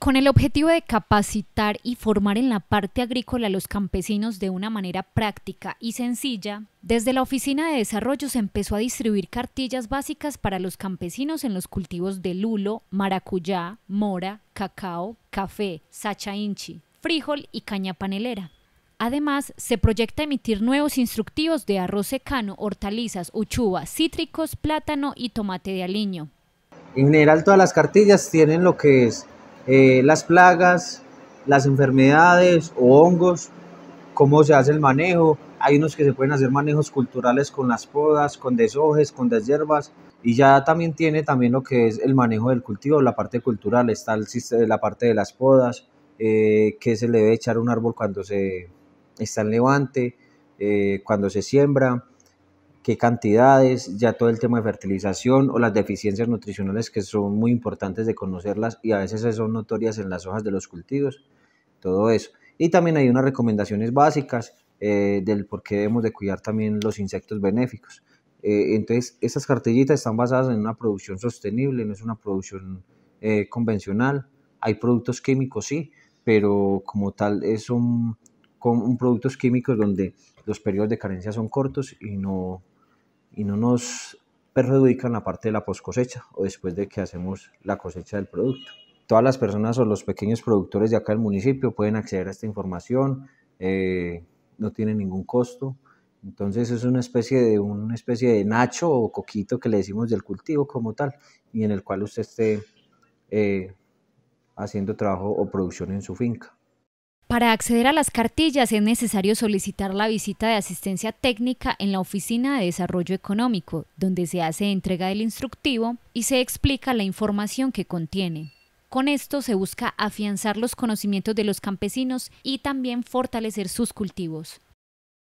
Con el objetivo de capacitar y formar en la parte agrícola a los campesinos de una manera práctica y sencilla, desde la Oficina de Desarrollo se empezó a distribuir cartillas básicas para los campesinos en los cultivos de lulo, maracuyá, mora, cacao, café, sacha inchi, frijol y caña panelera. Además, se proyecta emitir nuevos instructivos de arroz secano, hortalizas, uchuva, cítricos, plátano y tomate de aliño. En general todas las cartillas tienen lo que es eh, las plagas, las enfermedades o hongos, cómo se hace el manejo. Hay unos que se pueden hacer manejos culturales con las podas, con deshojes, con deshierbas. Y ya también tiene también lo que es el manejo del cultivo, la parte cultural, está la parte de las podas, eh, que se le debe echar un árbol cuando se está en levante, eh, cuando se siembra, qué cantidades, ya todo el tema de fertilización o las deficiencias nutricionales que son muy importantes de conocerlas y a veces son notorias en las hojas de los cultivos, todo eso. Y también hay unas recomendaciones básicas eh, del por qué debemos de cuidar también los insectos benéficos. Eh, entonces, estas cartillitas están basadas en una producción sostenible, no es una producción eh, convencional. Hay productos químicos, sí, pero como tal es un con productos químicos donde los periodos de carencia son cortos y no, y no nos perjudican la parte de la post cosecha o después de que hacemos la cosecha del producto. Todas las personas o los pequeños productores de acá del municipio pueden acceder a esta información, eh, no tiene ningún costo. Entonces es una especie de una especie de nacho o coquito que le decimos del cultivo como tal y en el cual usted esté eh, haciendo trabajo o producción en su finca. Para acceder a las cartillas es necesario solicitar la visita de asistencia técnica en la Oficina de Desarrollo Económico, donde se hace entrega del instructivo y se explica la información que contiene. Con esto se busca afianzar los conocimientos de los campesinos y también fortalecer sus cultivos.